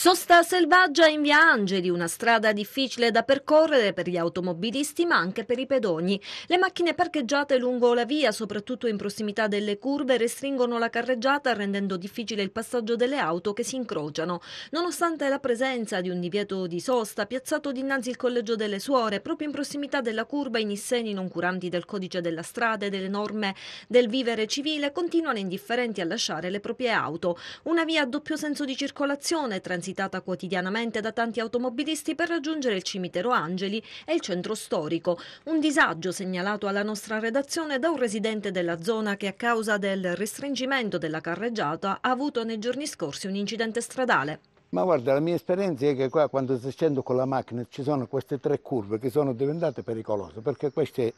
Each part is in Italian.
Sosta selvaggia in via Angeli, una strada difficile da percorrere per gli automobilisti ma anche per i pedoni. Le macchine parcheggiate lungo la via, soprattutto in prossimità delle curve, restringono la carreggiata rendendo difficile il passaggio delle auto che si incrociano. Nonostante la presenza di un divieto di sosta piazzato dinanzi al collegio delle suore, proprio in prossimità della curva i nisseni non curanti del codice della strada e delle norme del vivere civile continuano indifferenti a lasciare le proprie auto. Una via a doppio senso di circolazione, transitoria visitata quotidianamente da tanti automobilisti per raggiungere il cimitero Angeli e il centro storico. Un disagio segnalato alla nostra redazione da un residente della zona che a causa del restringimento della carreggiata ha avuto nei giorni scorsi un incidente stradale. Ma guarda, la mia esperienza è che qua quando si scende con la macchina ci sono queste tre curve che sono diventate pericolose, perché questo è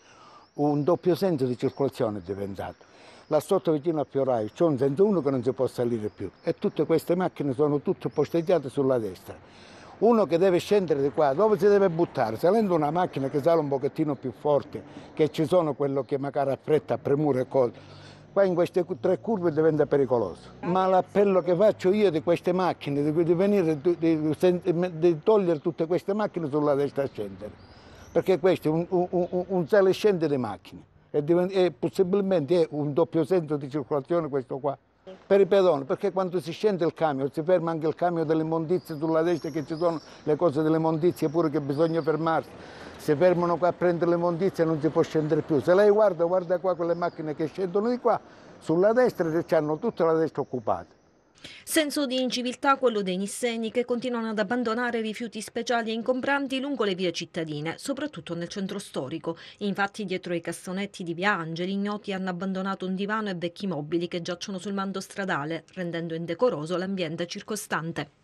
un doppio senso di circolazione diventato là sotto vicino a Fiorai c'è un senso uno che non si può salire più e tutte queste macchine sono tutte posteggiate sulla destra. Uno che deve scendere di qua, dove si deve buttare? Salendo una macchina che sale un pochettino più forte, che ci sono quello che magari affretta a premure e cose qua in queste tre curve diventa pericoloso. Ma l'appello che faccio io di queste macchine, di, di, venire, di, di togliere tutte queste macchine sulla destra a scendere, perché questo è un, un, un, un sale scende di macchine e, e possibilmente è un doppio senso di circolazione questo qua per i pedoni, perché quando si scende il camion si ferma anche il camion delle immondizie sulla destra che ci sono le cose delle immondizie pure che bisogna fermarsi. Si fermano qua a prendere le immondizie e non si può scendere più. Se lei guarda, guarda qua quelle macchine che scendono di qua, sulla destra hanno tutta la destra occupata. Senso di inciviltà quello dei nisseni che continuano ad abbandonare rifiuti speciali e incompranti lungo le vie cittadine, soprattutto nel centro storico. Infatti dietro i cassonetti di Via Angeli ignoti hanno abbandonato un divano e vecchi mobili che giacciono sul mando stradale, rendendo indecoroso l'ambiente circostante.